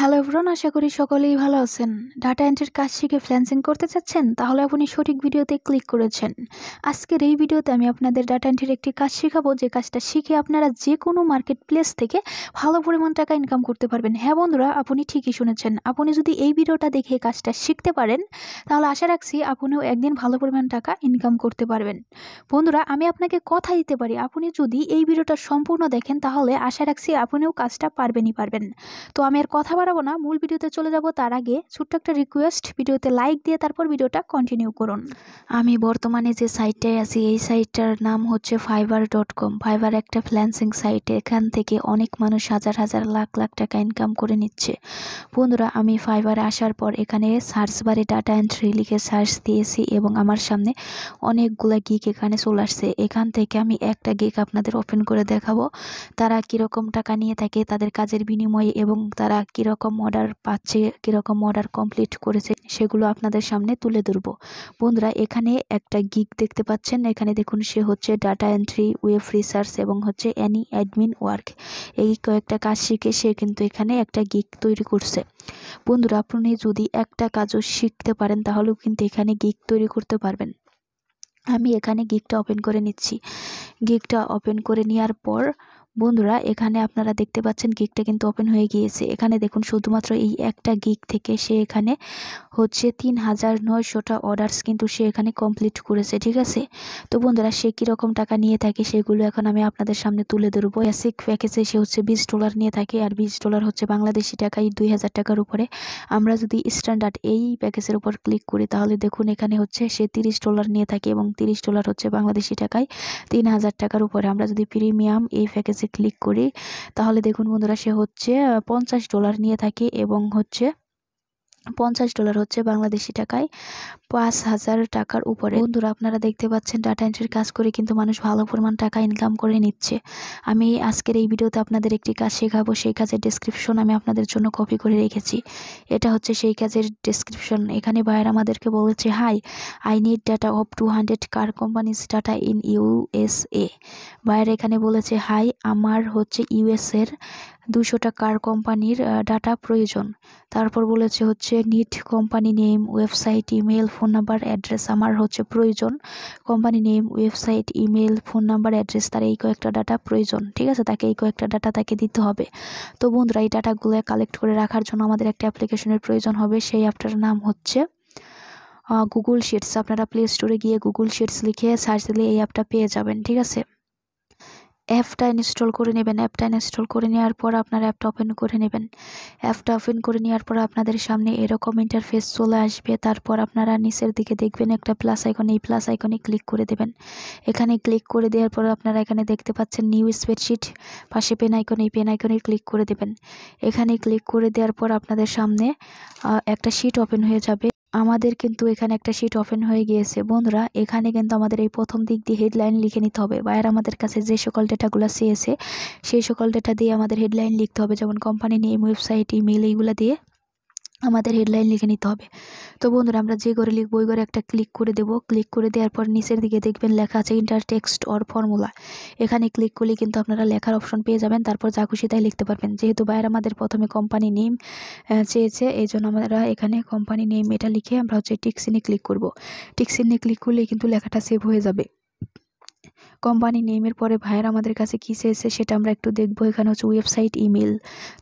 Hello ভ্রন আশা করি সকলেই ভালো আছেন ডাটা এন্ট্রির কাজ শিখে ফ্ল্যান্সিং করতে চাচ্ছেন তাহলে আপনি সঠিক ভিডিওতে ক্লিক করেছেন আজকের এই ভিডিওতে আমি আপনাদের ডাটা এন্ট্রির একটি কাজ শেখাবো যে কাজটা শিখে আপনারা যে কোনো মার্কেট প্লেস থেকে ভালো পরিমাণ টাকা ইনকাম করতে পারবেন হ্যাঁ বন্ধুরা আপনি ঠিকই শুনেছেন আপনি যদি এই ভিডিওটা দেখে কাজটা শিখতে পারেন তাহলে আশা রাখছি আপনিও একদিন ভালো পরিমাণ টাকা ইনকাম করতে পারবেন বন্ধুরা আমি আপনাকে কথা দিতে পারি আপনি যদি এই ভিডিওটা সম্পূর্ণ দেখেন তাহলে আশা রাখছি আপনিও কাজটা পারবেনই পারবেন তো আমি আর কথা বাড়াবো না মূল ভিডিওতে চলে যাব তার আগে ছোট্ট একটা রিকোয়েস্ট ভিডিওতে লাইক দিয়ে তারপর ভিডিওটা কন্টিনিউ করুন আমি বর্তমানে যে সাইটটায় আছি এই সাইটটার নাম হচ্ছে ফাইবার ডট কম ফাইবার একটা ফ্ল্যান্সিং সাইট এখান থেকে অনেক মানুষ হাজার হাজার লাখ লাখ টাকা ইনকাম করে নিচ্ছে বন্ধুরা আমি ফাইবারে আসার পর এখানে সার্চ বারে ডাটা এন্ট্রি লিখে সার্চ দিয়েছি এবং আমার সামনে অনেকগুলো গিক এখানে চলে আসছে এখান থেকে আমি একটা গিক আপনাদের ওপেন করে দেখাবো তারা কীরকম টাকা নিয়ে থাকে তাদের কাজের বিনিময়ে এবং তারা কীরকম কীরকম অর্ডার পাচ্ছে কীরকম অর্ডার কমপ্লিট করেছে সেগুলো আপনাদের সামনে তুলে ধরবো বন্ধুরা এখানে একটা গিগ দেখতে পাচ্ছেন এখানে দেখুন সে হচ্ছে ডাটা এন্ট্রি ওয়েব রিসার্চ এবং হচ্ছে অ্যানি অ্যাডমিন ওয়ার্ক এই কয়েকটা কাজ শিখে সে কিন্তু এখানে একটা গিগ তৈরি করছে বন্ধুরা আপনি যদি একটা কাজও শিখতে পারেন তাহলেও কিন্তু এখানে গিগ তৈরি করতে পারবেন আমি এখানে গিকটা ওপেন করে নিচ্ছি গিকটা ওপেন করে নেওয়ার পর বন্ধুরা এখানে আপনারা দেখতে পাচ্ছেন গিকটা কিন্তু ওপেন হয়ে গিয়েছে এখানে দেখুন শুধুমাত্র এই একটা গিক থেকে সে এখানে হচ্ছে তিন হাজার নয়শোটা অর্ডার্স কিন্তু সে এখানে কমপ্লিট করেছে ঠিক আছে তো বন্ধুরা সে কীরকম টাকা নিয়ে থাকে সেগুলো এখন আমি আপনাদের সামনে তুলে ধরবো বেসিক প্যাকেজে সে হচ্ছে বিশ ডলার নিয়ে থাকে আর বিশ ডলার হচ্ছে বাংলাদেশি টাকায় দুই হাজার টাকার উপরে আমরা যদি স্ট্যান্ডার্ড এই প্যাকেজের উপর ক্লিক করি তাহলে দেখুন এখানে হচ্ছে সে তিরিশ ডলার নিয়ে থাকে এবং তিরিশ ডলার হচ্ছে বাংলাদেশি টাকায় তিন হাজার টাকার উপরে আমরা যদি প্রিমিয়াম এই প্যাকেজে ক্লিক করি তাহলে দেখুন বন্ধুরা সে হচ্ছে পঞ্চাশ ডলার নিয়ে থাকে এবং হচ্ছে পঞ্চাশ ডলার হচ্ছে বাংলাদেশি টাকায় পাঁচ হাজার টাকার উপরে বন্ধুরা আপনারা দেখতে পাচ্ছেন ডাটা এন্ট্রির কাজ করে কিন্তু মানুষ ভালো পরিমাণ টাকা ইনকাম করে নিচ্ছে আমি আজকের এই ভিডিওতে আপনাদের একটি কাজ শেখাবো সেই কাজের ডেসক্রিপশন আমি আপনাদের জন্য কপি করে রেখেছি এটা হচ্ছে সেই কাজের ডেসক্রিপশন এখানে ভাইয়ের আমাদেরকে বলেছে hi I need data of two hundred car companies data in USA ভাইয়ের এখানে বলেছে হাই আমার হচ্ছে ইউএসএর দুশো টাকার কোম্পানির ডাটা প্রয়োজন তারপর বলেছে হচ্ছে need company name website email phone number address আমার হচ্ছে প্রয়োজন company name website email phone number address তার এই কয়েকটা ডাটা প্রয়োজন ঠিক আছে তাকে এই কয়েকটা ডাটা তাকে দিতে হবে তো বন্ধুরা এই ডাটাগুলো কালেক্ট করে রাখার জন্য আমাদের একটা অ্যাপ্লিকেশনের প্রয়োজন হবে সেই অ্যাপটার নাম হচ্ছে গুগল শিটস আপনারা প্লে স্টোরে গিয়ে গুগল শিটস লিখে সার্চ দিলে এই অ্যাপটা পেয়ে যাবেন ঠিক আছে অ্যাপটা ইনস্টল করে নেবেন অ্যাপটা ইনস্টল করে নেওয়ার পর আপনার অ্যাপটা ওপেন করে নেবেন অ্যাপটা ওপেন করে নেওয়ার পর আপনাদের সামনে এরকম ইন্টারফেস চলে আসবে তারপর আপনারা নিচের দিকে দেখবেন একটা প্লাস আইকন এই প্লাস আইকনে ক্লিক করে দেবেন এখানে ক্লিক করে দেওয়ার পর আপনারা এখানে দেখতে পাচ্ছেন নিউ স্প্রেডশিট পাশে পেন আইকন এই পেন আইকনে ক্লিক করে দেবেন এখানে ক্লিক করে দেওয়ার পর আপনাদের সামনে একটা শিট ওপেন হয়ে যাবে আমাদের কিন্তু এখানে একটা শিট ওপেন হয়ে গিয়েছে বন্ধুরা এখানে কিন্তু আমাদের এই প্রথম দিক দিয়ে হেডলাইন লিখে নিতে হবে বায়ার আমাদের কাছে যে সকল ডেটাগুলো চেয়েছে সেই সকল ডেটা দিয়ে আমাদের হেডলাইন লিখতে হবে যেমন কোম্পানি নেম ওয়েবসাইট ইমেল এইগুলো দিয়ে আমাদের হেডলাইন লিখে নিতে হবে তো বন্ধুরা আমরা যে ঘরে লিখবো ওই ঘরে একটা ক্লিক করে দেব ক্লিক করে দেওয়ার পর নিচের দিকে দেখবেন লেখা আছে ইন্টার টেক্সট অর ফর্মুলা এখানে ক্লিক করলে কিন্তু আপনারা লেখার অপশন পেয়ে যাবেন তারপর যা খুশি তাই লিখতে পারবেন যেহেতু বাইরে আমাদের প্রথমে কোম্পানি নেম চেয়েছে এই জন্য আমরা এখানে কোম্পানি নেম এটা লিখে আমরা হচ্ছে টিক্সিনে ক্লিক করব টিক্সিনে ক্লিক করলে কিন্তু লেখাটা সেভ হয়ে যাবে কোম্পানি নেমের পরে ভাইয়ের আমাদের কাছে কী চেয়েছে সেটা আমরা একটু দেখবো এখানে হচ্ছে ওয়েবসাইট ইমেল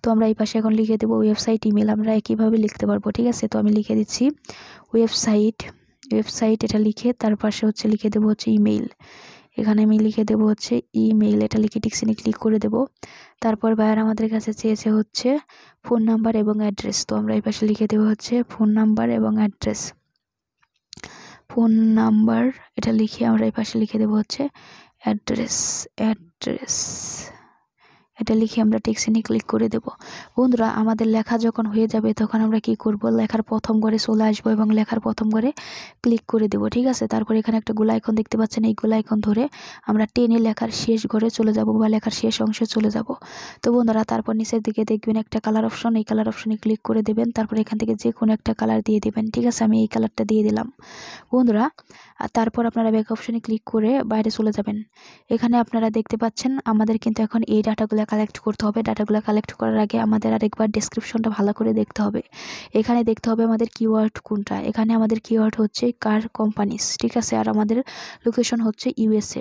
তো আমরা এই পাশে এখন লিখে দেবো ওয়েবসাইট ইমেল আমরা একইভাবে লিখতে পারবো ঠিক আছে তো আমি লিখে দিচ্ছি ওয়েবসাইট ওয়েবসাইট এটা লিখে তার পাশে হচ্ছে লিখে দেবো হচ্ছে ইমেল এখানে আমি লিখে দেব হচ্ছে ইমেইল এটা লিখে ডিকশনে ক্লিক করে দেব তারপর বায়ার আমাদের কাছে চেয়েছে হচ্ছে ফোন নাম্বার এবং অ্যাড্রেস তো আমরা এই পাশে লিখে দেবো হচ্ছে ফোন নাম্বার এবং অ্যাড্রেস ফোন নাম্বার এটা লিখে আমরা এই পাশে লিখে দেবো হচ্ছে address address এটা লিখে আমরা টেক্সিনে ক্লিক করে দেব বন্ধুরা আমাদের লেখা যখন হয়ে যাবে তখন আমরা কি করব লেখার প্রথম ঘরে চলে আসবো এবং লেখার প্রথম ঘরে ক্লিক করে দেব ঠিক আছে তারপর এখানে একটা গোলাইকন দেখতে পাচ্ছেন এই গোলাইকন ধরে আমরা টেনে লেখার শেষ ঘরে চলে যাব বা লেখার শেষ অংশে চলে যাব তো বন্ধুরা তারপর নিচের দিকে দেখবেন একটা কালার অপশন এই কালার অপশনে ক্লিক করে দেবেন তারপর এখান থেকে যে কোনো একটা কালার দিয়ে দেবেন ঠিক আছে আমি এই কালারটা দিয়ে দিলাম বন্ধুরা আর তারপর আপনারা ব্যাক অপশনে ক্লিক করে বাইরে চলে যাবেন এখানে আপনারা দেখতে পাচ্ছেন আমাদের কিন্তু এখন এই ডাটাগুলো কালেক্ট করতে হবে ডাটাগুলো কালেক্ট করার আগে আমাদের আরেকবার ডেসক্রিপশনটা ভালো করে দেখতে হবে এখানে দেখতে হবে আমাদের কিওয়ার্ড কোনটা এখানে আমাদের কিওয়ার্ড হচ্ছে কার কোম্পানিস ঠিক আছে আর আমাদের লোকেশন হচ্ছে ইউএসএ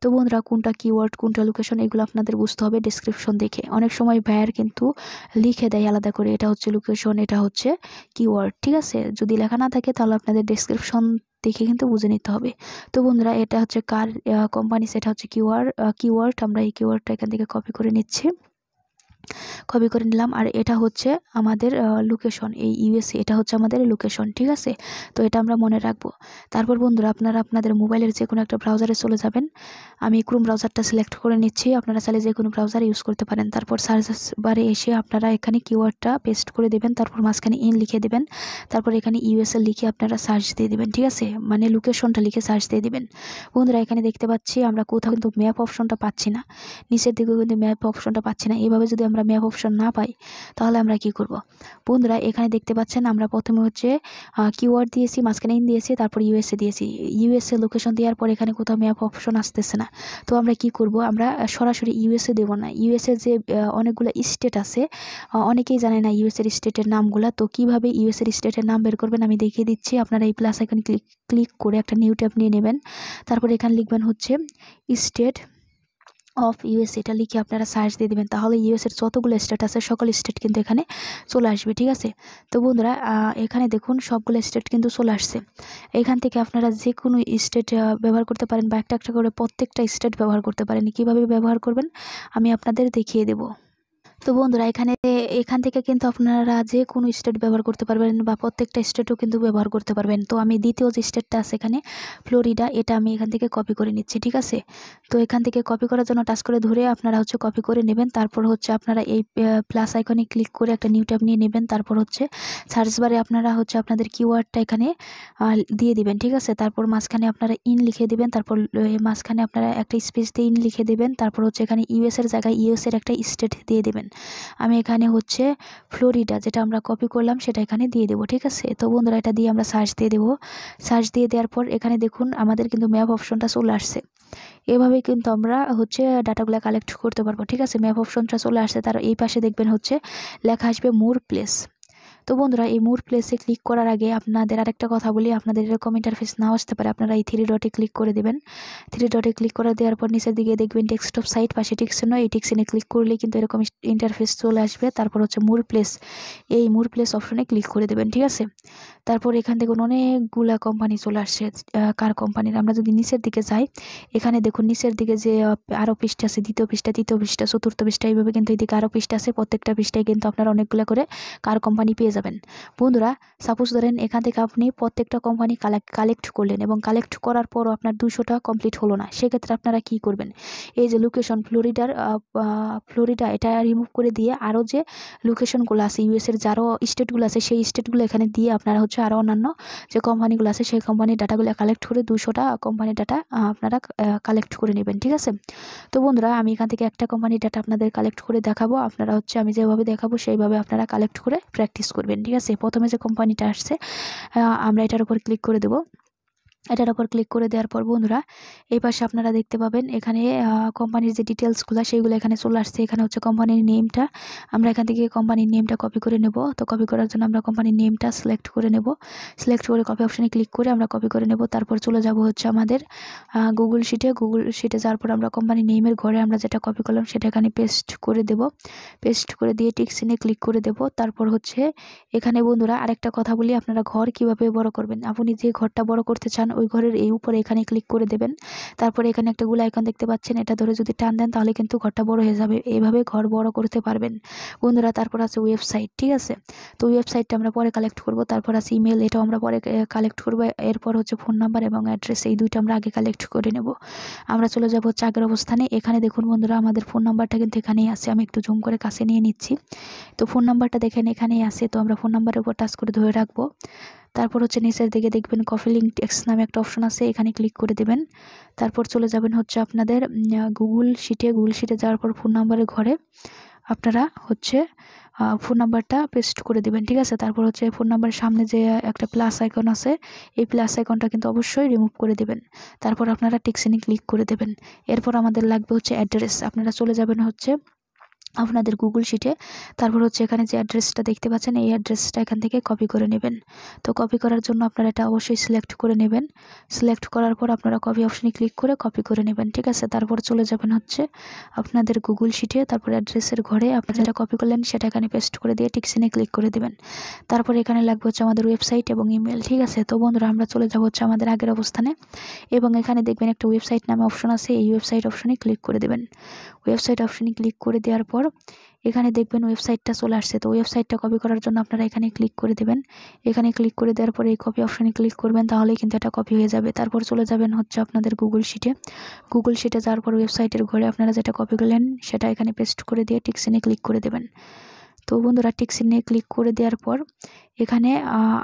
তো বন্ধুরা কোনটা কিওয়ার্ড কোনটা লোকেশন এগুলো আপনাদের বুঝতে হবে ডেসক্রিপশন দেখে অনেক সময় ভ্যার কিন্তু লিখে দেয় আলাদা করে এটা হচ্ছে লোকেশন এটা হচ্ছে কিওয়ার্ড ঠিক আছে যদি লেখা না থাকে তাহলে আপনাদের ডেসক্রিপশন দেখে কিন্তু বুঝে নিতে হবে তো বন্ধুরা এটা হচ্ছে কার কোম্পানি সেটা হচ্ছে কিউআর কিওয়ার্ড আমরা এই কিওয়ার্ডটা এখান থেকে কপি করে নিচ্ছি কপি করে নিলাম আর এটা হচ্ছে আমাদের লোকেশন এই ইউএসএ এটা হচ্ছে আমাদের লোকেশন ঠিক আছে তো এটা আমরা মনে রাখবো তারপর বন্ধুরা আপনারা আপনাদের মোবাইলের যে কোনো একটা ব্রাউজারে চলে যাবেন আমি ক্রোম ব্রাউজারটা সিলেক্ট করে নিচ্ছি আপনারা চাইলে যে কোনো ব্রাউজার ইউজ করতে পারেন তারপর সার্চ বারে এসে আপনারা এখানে কিওয়ার্ডটা পেস্ট করে দেবেন তারপর মাঝখানে ইন লিখে দেবেন তারপর এখানে ইউএসএ লিখে আপনারা সার্চ দিয়ে দেবেন ঠিক আছে মানে লোকেশনটা লিখে সার্চ দিয়ে দেবেন বন্ধুরা এখানে দেখতে পাচ্ছি আমরা কোথাও কিন্তু ম্যাপ অপশনটা পাচ্ছি না নিচের দিকে কিন্তু ম্যাপ অপশনটা পাচ্ছি না এইভাবে যদি আমরা ম্যাপ অপশন না পাই তাহলে আমরা কি করব। বন্ধুরা এখানে দেখতে পাচ্ছেন আমরা প্রথমে হচ্ছে কিওয়ার্ড দিয়েছি মাঝখানে ইন দিয়েছি তারপর ইউএসএ দিয়েছি ইউএসএ লোকেশন দেওয়ার পর এখানে কোথাও ম্যাপ অপশন আসতেছে না তো আমরা কি করব আমরা সরাসরি ইউএসএ দেব না ইউএসএ যে অনেকগুলো স্টেট আছে অনেকেই জানে না ইউএসএর স্টেটের নামগুলো তো কীভাবে ইউএসএর স্টেটের নাম বের করবেন আমি দেখিয়ে দিচ্ছি আপনারা এই প্লাস এখানে ক্লিক ক্লিক করে একটা নিউ ট্যাব নিয়ে নেবেন তারপর এখানে লিখবেন হচ্ছে স্টেট অফ ইউএস এটা লিখে আপনারা সার্চ দিয়ে দেবেন তাহলে ইউএসের যতগুলো স্টেট আছে সকল স্টেট কিন্তু এখানে চলে আসবে ঠিক আছে তো বন্ধুরা এখানে দেখুন সবগুলো স্টেট কিন্তু চলে আসছে এখান থেকে আপনারা যে কোনো স্টেট ব্যবহার করতে পারেন বা একটা একটা করে প্রত্যেকটা স্টেট ব্যবহার করতে পারেন কীভাবে ব্যবহার করবেন আমি আপনাদের দেখিয়ে দেবো তো বন্ধুরা এখানে এখান থেকে কিন্তু আপনারা যে কোনো স্টেট ব্যবহার করতে পারবেন বা প্রত্যেকটা স্টেটও কিন্তু ব্যবহার করতে পারবেন তো আমি দ্বিতীয় যে স্টেটটা আছে এখানে ফ্লোরিডা এটা আমি এখান থেকে কপি করে নিচ্ছি ঠিক আছে তো এখান থেকে কপি করার জন্য টাচ করে ধরে আপনারা হচ্ছে কপি করে নেবেন তারপর হচ্ছে আপনারা এই প্লাস আইকনে ক্লিক করে একটা নিউ ট্যাব নিয়ে নেবেন তারপর হচ্ছে সার্চ বারে আপনারা হচ্ছে আপনাদের কিওয়ার্ডটা এখানে দিয়ে দিবেন ঠিক আছে তারপর মাঝখানে আপনারা ইন লিখে দেবেন তারপর মাঝখানে আপনারা একটা স্পেস দিয়ে ইন লিখে দেবেন তারপর হচ্ছে এখানে ইউএসের জায়গায় ইউএসের একটা স্টেট দিয়ে দেবেন আমি এখানে হচ্ছে ফ্লোরিডা যেটা আমরা কপি করলাম সেটা এখানে দিয়ে দেবো ঠিক আছে তো বন্ধুরা এটা দিয়ে আমরা সার্চ দিয়ে দেবো সার্চ দিয়ে দেওয়ার পর এখানে দেখুন আমাদের কিন্তু ম্যাপ অপশনটা চলে আসছে এভাবে কিন্তু আমরা হচ্ছে ডাটাগুলো কালেক্ট করতে পারবো ঠিক আছে ম্যাপ অপশনটা চলে আসছে তার এই পাশে দেখবেন হচ্ছে লেখা আসবে মোর প্লেস তো বন্ধুরা এই মোর প্লেসে ক্লিক করার আগে আপনাদের আরেকটা কথা বলি আপনাদের এরকম ইন্টারফেস নাও আসতে পারে আপনারা এই থ্রি ডটে ক্লিক করে দেবেন থ্রি ডটে ক্লিক করে দেওয়ার পর নিচের দিকে দেখবেন ডেস্কটপ সাইট পাশে টিকসেন এই টিকসেনে ক্লিক করলে কিন্তু এরকম ইন্টারফেস চলে আসবে তারপর হচ্ছে মোর প্লেস এই মোর প্লেস অপশনে ক্লিক করে দেবেন ঠিক আছে তারপর এখান থেকে অনেকগুলা কোম্পানি চলে আসছে কার কোম্পানির আমরা যদি নিচের দিকে যাই এখানে দেখুন নিচের দিকে যে আরও পৃষ্ঠা আছে দ্বিতীয় পৃষ্ঠা তৃতীয় পৃষ্ঠা চতুর্থ পৃষ্ঠা এইভাবে কিন্তু এদিকে আরও পৃষ্ঠা আছে প্রত্যেকটা পৃষ্ঠায় কিন্তু আপনারা অনেকগুলো করে কার কোম্পানি পেয়ে যাবেন বন্ধুরা সাপোজ ধরেন এখান থেকে আপনি প্রত্যেকটা কোম্পানি কালেক্ট করলেন এবং কালেক্ট করার পরও আপনার দুশোটা কমপ্লিট হলো না সেক্ষেত্রে আপনারা কি করবেন এই যে লোকেশন ফ্লোরিডার ফ্লোরিডা এটা রিমুভ করে দিয়ে আরও যে লোকেশনগুলো আছে ইউএসের যারও স্টেটগুলো আছে সেই স্টেটগুলো এখানে দিয়ে আপনারা হচ্ছে আরও অন্যান্য যে কোম্পানিগুলো আছে সেই কোম্পানির ডাটাগুলো কালেক্ট করে দুশোটা কোম্পানির ডাটা আপনারা কালেক্ট করে নেবেন ঠিক আছে তো বন্ধুরা আমি এখান থেকে একটা কোম্পানির ডাটা আপনাদের কালেক্ট করে দেখাবো আপনারা হচ্ছে আমি যেভাবে দেখাবো সেইভাবে আপনারা কালেক্ট করে প্র্যাকটিস করে করবেন ঠিক আছে প্রথমে যে কোম্পানিটা আসছে আমরা এটার উপর ক্লিক করে দেবো এটার ওপর ক্লিক করে দেওয়ার পর বন্ধুরা এই পাশে আপনারা দেখতে পাবেন এখানে কোম্পানির যে ডিটেলসগুলো সেইগুলো এখানে চলে আসছে এখানে হচ্ছে কোম্পানির নেমটা আমরা এখান থেকে কোম্পানির নেমটা কপি করে নেব তো কপি করার জন্য আমরা কোম্পানির নেমটা সিলেক্ট করে নেব সিলেক্ট করে কপি অপশানে ক্লিক করে আমরা কপি করে নেব তারপর চলে যাব হচ্ছে আমাদের গুগল শিটে গুগল শিটে যাওয়ার পর আমরা কোম্পানির নেমের ঘরে আমরা যেটা কপি করলাম সেটা এখানে পেস্ট করে দেব পেস্ট করে দিয়ে টিকসিনে ক্লিক করে দেব তারপর হচ্ছে এখানে বন্ধুরা আরেকটা কথা বলি আপনারা ঘর কিভাবে বড় করবেন আপনি যে ঘরটা বড় করতে চান ওই ঘরের এই উপরে এখানে ক্লিক করে দেবেন তারপরে এখানে একটা গুলো আইকন দেখতে পাচ্ছেন এটা ধরে যদি টান দেন তাহলে কিন্তু ঘরটা বড় হয়ে যাবে এইভাবে ঘর বড় করতে পারবেন বন্ধুরা তারপর আছে ওয়েবসাইট ঠিক আছে তো ওয়েবসাইটটা আমরা পরে কালেক্ট করব তারপর আছে ইমেল এটাও আমরা পরে কালেক্ট করব এরপর হচ্ছে ফোন নাম্বার এবং অ্যাড্রেস এই দুইটা আমরা আগে কালেক্ট করে নেব আমরা চলে যাব হচ্ছে আগের অবস্থানে এখানে দেখুন বন্ধুরা আমাদের ফোন নাম্বারটা কিন্তু এখানেই আছে আমি একটু জুম করে কাছে নিয়ে নিচ্ছি তো ফোন নাম্বারটা দেখেন এখানেই আছে তো আমরা ফোন নাম্বারের উপর টাচ করে ধরে রাখবো তারপর হচ্ছে নিচের দিকে দেখবেন কফি লিঙ্ক টেক্স নামে একটা অপশন আছে এখানে ক্লিক করে দেবেন তারপর চলে যাবেন হচ্ছে আপনাদের গুগল শিটে গুগল শিটে যাওয়ার পর ফোন নাম্বারের ঘরে আপনারা হচ্ছে ফোন নাম্বারটা পেস্ট করে দিবেন ঠিক আছে তারপর হচ্ছে ফোন নাম্বারের সামনে যে একটা প্লাস আইকন আছে এই প্লাস আইকনটা কিন্তু অবশ্যই রিমুভ করে দেবেন তারপর আপনারা টিক্সিনে ক্লিক করে দেবেন এরপর আমাদের লাগবে হচ্ছে অ্যাড্রেস আপনারা চলে যাবেন হচ্ছে আপনাদের গুগল শিটে তারপর হচ্ছে এখানে যে অ্যাড্রেসটা দেখতে পাচ্ছেন এই অ্যাড্রেসটা এখান থেকে কপি করে নেবেন তো কপি করার জন্য আপনারা এটা অবশ্যই সিলেক্ট করে নেবেন সিলেক্ট করার পর আপনারা কপি অপশানে ক্লিক করে কপি করে নেবেন ঠিক আছে তারপর চলে যাবেন হচ্ছে আপনাদের গুগল শিটে তারপর অ্যাড্রেসের ঘরে আপনারা হ্যাঁ। যেটা কপি করলেন সেটা এখানে পেস্ট করে দিয়ে টিকসিনে ক্লিক করে দেবেন তারপর এখানে লাগবে হচ্ছে আমাদের ওয়েবসাইট এবং ইমেল ঠিক আছে তো বন্ধুরা আমরা চলে যাবো হচ্ছে আমাদের আগের অবস্থানে এবং এখানে দেখবেন একটা ওয়েবসাইট নামে অপশন আছে এই ওয়েবসাইট অপশানে ক্লিক করে দেবেন ওয়েবসাইট অপশানে ক্লিক করে দেওয়ার পর পর এখানে দেখবেন ওয়েবসাইটটা চলে আসছে তো ওয়েবসাইটটা কপি করার জন্য আপনারা এখানে ক্লিক করে দেবেন এখানে ক্লিক করে দেওয়ার পরে এই কপি অপশানে ক্লিক করবেন তাহলেই কিন্তু এটা কপি হয়ে যাবে তারপর চলে যাবেন হচ্ছে আপনাদের গুগল শিটে গুগল শিটে যাওয়ার পর ওয়েবসাইটের ঘরে আপনারা যেটা কপি করলেন সেটা এখানে পেস্ট করে দিয়ে টিক্সিনে ক্লিক করে দেবেন তো বন্ধুরা টিক্সিনে ক্লিক করে দেওয়ার পর এখানে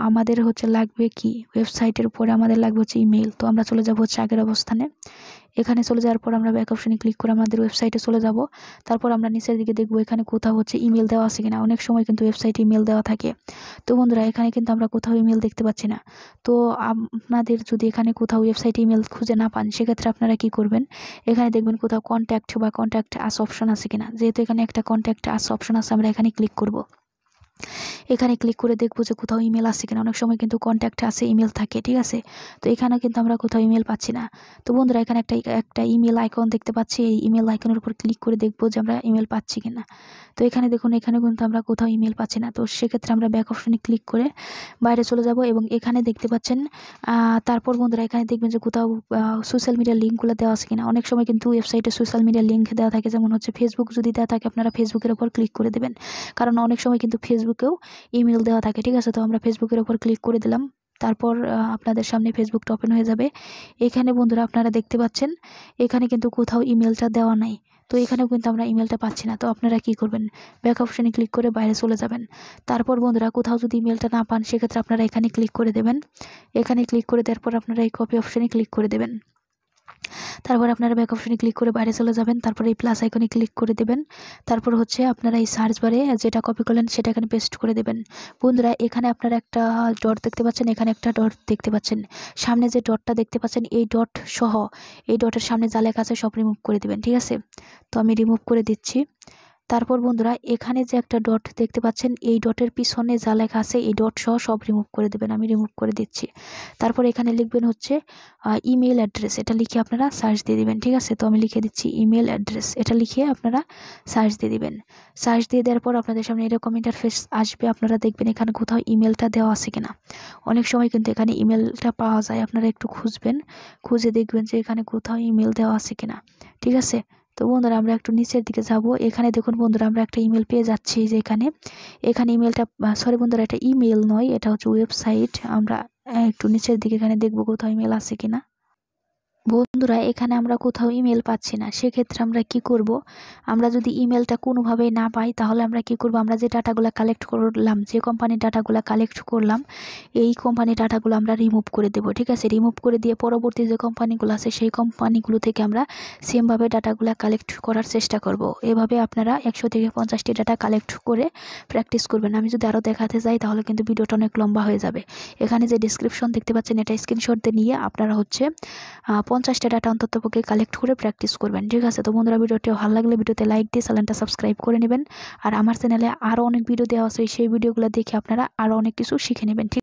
আমাদের হচ্ছে লাগবে কি ওয়েবসাইটের উপরে আমাদের লাগবে হচ্ছে ইমেল তো আমরা চলে যাব হচ্ছে আগের অবস্থানে এখানে চলে যাওয়ার পর আমরা ব্যাক অপশানে ক্লিক করে আমাদের ওয়েবসাইটে চলে যাব তারপর আমরা নিচের দিকে দেখব এখানে কোথাও হচ্ছে ইমেল দেওয়া আছে কিনা অনেক সময় কিন্তু ওয়েবসাইটে ইমেল দেওয়া থাকে তো বন্ধুরা এখানে কিন্তু আমরা কোথাও ইমেল দেখতে পাচ্ছি না তো আপনাদের যদি এখানে কোথাও ওয়েবসাইটে ইমেল খুঁজে না পান সেক্ষেত্রে আপনারা কি করবেন এখানে দেখবেন কোথাও কন্ট্যাক্ট বা কন্ট্যাক্ট আস অপশন আছে কিনা যেহেতু এখানে একটা কন্ট্যাক্ট আস অপশন আছে আমরা এখানে ক্লিক করব এখানে ক্লিক করে দেখবো যে কোথাও ইমেল আসছে কিনা অনেক সময় কিন্তু কন্ট্যাক্টে আছে ইমেল থাকে ঠিক আছে তো এখানে কিন্তু আমরা কোথাও ইমেল পাচ্ছি না তো বন্ধুরা এখানে একটা একটা ইমেল আইকন দেখতে পাচ্ছি এই ইমেল আইকনের উপর ক্লিক করে দেখবো যে আমরা ইমেল পাচ্ছি কিনা তো এখানে দেখুন এখানে কিন্তু আমরা কোথাও ইমেল পাচ্ছি না তো সেক্ষেত্রে আমরা ব্যাক অপশনে ক্লিক করে বাইরে চলে যাব এবং এখানে দেখতে পাচ্ছেন তারপর বন্ধুরা এখানে দেখবেন যে কোথাও সোশ্যাল মিডিয়ার লিঙ্কগুলো দেওয়া আছে কিনা অনেক সময় কিন্তু ওয়েবসাইটে সোশ্যাল মিডিয়ার লিঙ্ক দেওয়া থাকে যেমন হচ্ছে ফেসবুক যদি দেওয়া থাকে আপনারা ফেসবুকের উপর ক্লিক করে দেবেন কারণ অনেক সময় কিন্তু ফেসবুক ফেসবুকেও ইমেল দেওয়া থাকে ঠিক আছে তো আমরা ফেসবুকের ওপর ক্লিক করে দিলাম তারপর আপনাদের সামনে ফেসবুকটা ওপেন হয়ে যাবে এখানে বন্ধুরা আপনারা দেখতে পাচ্ছেন এখানে কিন্তু কোথাও ইমেলটা দেওয়া নাই তো এখানেও কিন্তু আমরা ইমেলটা পাচ্ছি না তো আপনারা কি করবেন ব্যাক অপশানে ক্লিক করে বাইরে চলে যাবেন তারপর বন্ধুরা কোথাও যদি ইমেলটা না পান সেক্ষেত্রে আপনারা এখানে ক্লিক করে দেবেন এখানে ক্লিক করে দেওয়ার পর আপনারা এই কপি অপশানে ক্লিক করে দেবেন তারপর আপনারা ব্যাক অপশনে ক্লিক করে বাইরে চলে যাবেন তারপর এই প্লাস আইকনে ক্লিক করে দেবেন তারপর হচ্ছে আপনারা এই সার্চ বারে যেটা কপি করলেন সেটা এখানে পেস্ট করে দেবেন বন্ধুরা এখানে আপনারা একটা ডট দেখতে পাচ্ছেন এখানে একটা ডট দেখতে পাচ্ছেন সামনে যে ডটটা দেখতে পাচ্ছেন এই ডট সহ এই ডটের সামনে যা লেখা আছে সব রিমুভ করে দেবেন ঠিক আছে তো আমি রিমুভ করে দিচ্ছি তারপর বন্ধুরা এখানে যে একটা ডট দেখতে পাচ্ছেন এই ডটের পিছনে যা লেখা আছে এই ডট সহ সব রিমুভ করে দেবেন আমি রিমুভ করে দিচ্ছি তারপর এখানে লিখবেন হচ্ছে ইমেল অ্যাড্রেস এটা লিখে আপনারা সার্চ দিয়ে দেবেন ঠিক আছে তো আমি লিখে দিচ্ছি ইমেল অ্যাড্রেস এটা লিখে আপনারা সার্চ দিয়ে দেবেন সার্চ দিয়ে দেওয়ার পর আপনাদের সামনে এরকম ইন্টারফেস আসবে আপনারা দেখবেন এখানে কোথাও ইমেলটা দেওয়া আছে কিনা অনেক সময় কিন্তু এখানে ইমেলটা পাওয়া যায় আপনারা একটু খুঁজবেন খুঁজে দেখবেন যে এখানে কোথাও ইমেল দেওয়া আছে কিনা ঠিক আছে তো বন্ধুরা আমরা একটু নিচের দিকে যাব এখানে দেখুন বন্ধুরা আমরা একটা ইমেল পেয়ে যাচ্ছি যে এখানে এখানে ইমেলটা সরি বন্ধুরা এটা ইমেল নয় এটা হচ্ছে ওয়েবসাইট আমরা একটু নিচের দিকে এখানে দেখবো কোথাও ইমেল আছে কিনা বন্ধুরা এখানে আমরা কোথাও ইমেল পাচ্ছি না সেক্ষেত্রে আমরা কি করব। আমরা যদি ইমেলটা কোনোভাবেই না পাই তাহলে আমরা কি করব আমরা যে ডাটাগুলো কালেক্ট করলাম যে কোম্পানির ডাটাগুলো কালেক্ট করলাম এই কোম্পানির ডাটাগুলো আমরা রিমুভ করে দেব ঠিক আছে রিমুভ করে দিয়ে পরবর্তী যে কোম্পানিগুলো আছে সেই কোম্পানিগুলো থেকে আমরা সেমভাবে ডাটাগুলো কালেক্ট করার চেষ্টা করব। এভাবে আপনারা একশো থেকে পঞ্চাশটি ডাটা কালেক্ট করে প্র্যাকটিস করবেন আমি যদি আরও দেখাতে যাই তাহলে কিন্তু ভিডিওটা অনেক লম্বা হয়ে যাবে এখানে যে ডিসক্রিপশন দেখতে পাচ্ছেন এটা স্ক্রিনশট দিয়ে আপনারা হচ্ছে পঞ্চাশটা ডাটা অন্তত পক্ষে কালেক্ট করে প্র্যাকটিস করবেন ঠিক আছে তো বন্ধুরা ভিডিওটি ভালো লাগলে ভিডিওতে লাইক দিয়ে চ্যানেলটা সাবস্ক্রাইব করে নেবেন আর আমার চ্যানেলে আরও অনেক ভিডিও দেওয়া আছে সেই ভিডিওগুলো দেখে আপনারা আরও অনেক কিছু শিখে নেবেন ঠিক